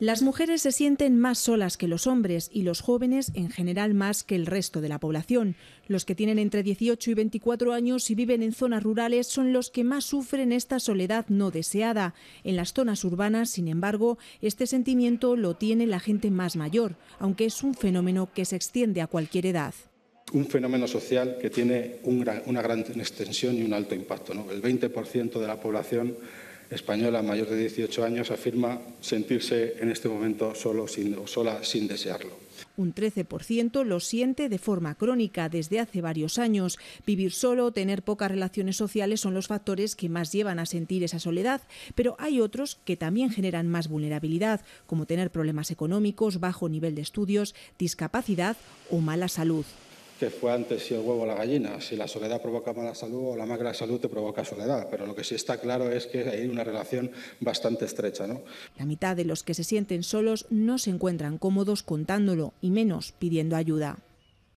Las mujeres se sienten más solas que los hombres y los jóvenes en general más que el resto de la población. Los que tienen entre 18 y 24 años y viven en zonas rurales son los que más sufren esta soledad no deseada. En las zonas urbanas, sin embargo, este sentimiento lo tiene la gente más mayor, aunque es un fenómeno que se extiende a cualquier edad un fenómeno social que tiene una gran extensión y un alto impacto. El 20% de la población española mayor de 18 años afirma sentirse en este momento solo o sola sin desearlo. Un 13% lo siente de forma crónica desde hace varios años. Vivir solo tener pocas relaciones sociales son los factores que más llevan a sentir esa soledad, pero hay otros que también generan más vulnerabilidad, como tener problemas económicos, bajo nivel de estudios, discapacidad o mala salud que fue antes si el huevo o la gallina, si la soledad provoca mala salud o la mala salud te provoca soledad, pero lo que sí está claro es que hay una relación bastante estrecha. ¿no? La mitad de los que se sienten solos no se encuentran cómodos contándolo y menos pidiendo ayuda.